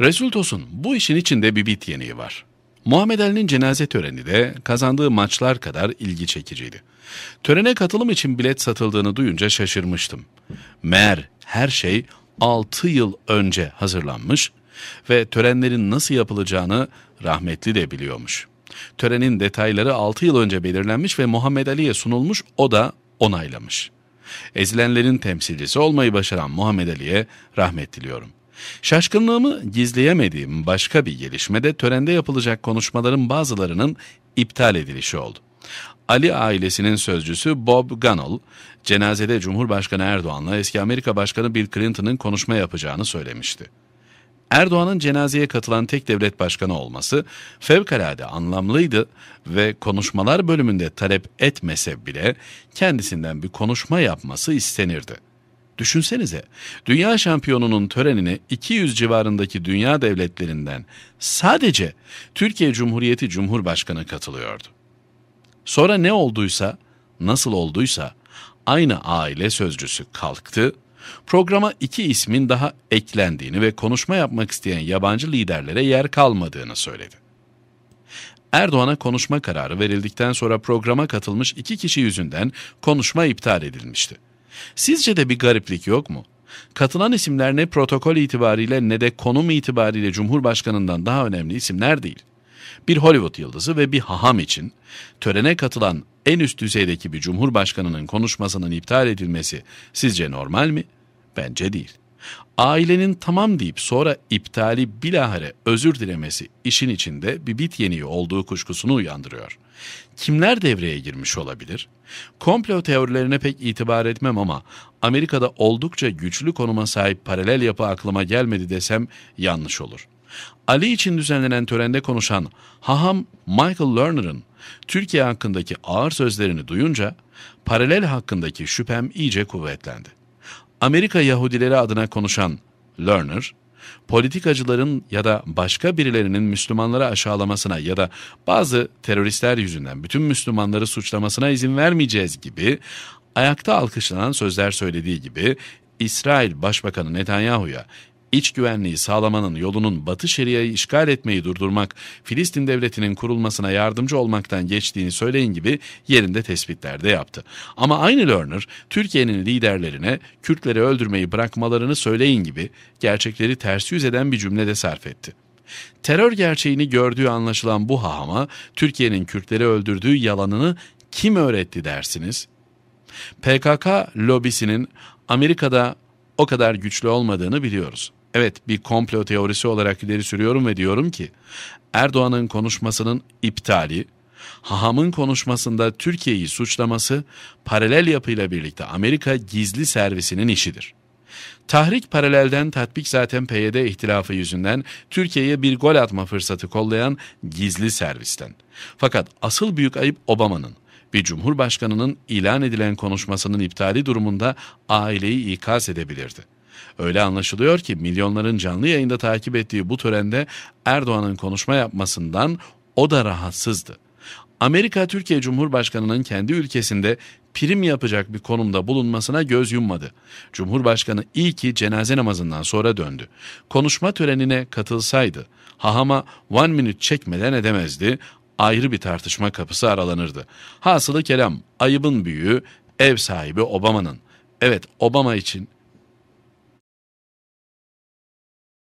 Resultos'un bu işin içinde bir bit yeniği var. Muhammed Ali'nin cenaze töreni de kazandığı maçlar kadar ilgi çekiciydi. Törene katılım için bilet satıldığını duyunca şaşırmıştım. Meğer her şey 6 yıl önce hazırlanmış ve törenlerin nasıl yapılacağını rahmetli de biliyormuş. Törenin detayları 6 yıl önce belirlenmiş ve Muhammed Ali'ye sunulmuş o da onaylamış. Ezilenlerin temsilcisi olmayı başaran Muhammed Ali'ye rahmet diliyorum. Şaşkınlığımı gizleyemediğim başka bir gelişme de törende yapılacak konuşmaların bazılarının iptal edilişi oldu. Ali ailesinin sözcüsü Bob Gunnell, cenazede Cumhurbaşkanı Erdoğan'la eski Amerika Başkanı Bill Clinton'ın konuşma yapacağını söylemişti. Erdoğan'ın cenazeye katılan tek devlet başkanı olması fevkalade anlamlıydı ve konuşmalar bölümünde talep etmese bile kendisinden bir konuşma yapması istenirdi. Düşünsenize, dünya şampiyonunun törenini 200 civarındaki dünya devletlerinden sadece Türkiye Cumhuriyeti Cumhurbaşkanı katılıyordu. Sonra ne olduysa, nasıl olduysa aynı aile sözcüsü kalktı, programa iki ismin daha eklendiğini ve konuşma yapmak isteyen yabancı liderlere yer kalmadığını söyledi. Erdoğan'a konuşma kararı verildikten sonra programa katılmış iki kişi yüzünden konuşma iptal edilmişti. Sizce de bir gariplik yok mu? Katılan isimler ne protokol itibariyle ne de konum itibariyle Cumhurbaşkanından daha önemli isimler değil. Bir Hollywood yıldızı ve bir haham için törene katılan en üst düzeydeki bir cumhurbaşkanının konuşmasının iptal edilmesi sizce normal mi? Bence değil.'' Ailenin tamam deyip sonra iptali bilahare özür dilemesi işin içinde bir bit yeniği olduğu kuşkusunu uyandırıyor. Kimler devreye girmiş olabilir? Komplo teorilerine pek itibar etmem ama Amerika'da oldukça güçlü konuma sahip paralel yapı aklıma gelmedi desem yanlış olur. Ali için düzenlenen törende konuşan haham Michael Lerner'ın Türkiye hakkındaki ağır sözlerini duyunca paralel hakkındaki şüphem iyice kuvvetlendi. Amerika Yahudileri adına konuşan Lerner, politikacıların ya da başka birilerinin Müslümanları aşağılamasına ya da bazı teröristler yüzünden bütün Müslümanları suçlamasına izin vermeyeceğiz gibi ayakta alkışlanan sözler söylediği gibi İsrail Başbakanı Netanyahu'ya İç güvenliği sağlamanın yolunun Batı Şeria'yı işgal etmeyi durdurmak, Filistin devletinin kurulmasına yardımcı olmaktan geçtiğini söyleyin gibi yerinde tespitlerde yaptı. Ama aynı Lerner, Türkiye'nin liderlerine Kürtleri öldürmeyi bırakmalarını söyleyin gibi gerçekleri ters yüz eden bir cümle de sarf etti. Terör gerçeğini gördüğü anlaşılan bu hahama Türkiye'nin Kürtleri öldürdüğü yalanını kim öğretti dersiniz? PKK lobisinin Amerika'da o kadar güçlü olmadığını biliyoruz. Evet bir komplo teorisi olarak ileri sürüyorum ve diyorum ki Erdoğan'ın konuşmasının iptali, Haham'ın konuşmasında Türkiye'yi suçlaması paralel yapıyla birlikte Amerika gizli servisinin işidir. Tahrik paralelden tatbik zaten PYD ihtilafı yüzünden Türkiye'ye bir gol atma fırsatı kollayan gizli servisten. Fakat asıl büyük ayıp Obama'nın bir cumhurbaşkanının ilan edilen konuşmasının iptali durumunda aileyi ikaz edebilirdi. Öyle anlaşılıyor ki milyonların canlı yayında takip ettiği bu törende Erdoğan'ın konuşma yapmasından o da rahatsızdı. Amerika Türkiye Cumhurbaşkanı'nın kendi ülkesinde prim yapacak bir konumda bulunmasına göz yummadı. Cumhurbaşkanı iyi ki cenaze namazından sonra döndü. Konuşma törenine katılsaydı hahama one minute çekmeden edemezdi, ayrı bir tartışma kapısı aralanırdı. Hasılı kelam ayıbın büyüğü ev sahibi Obama'nın. Evet Obama için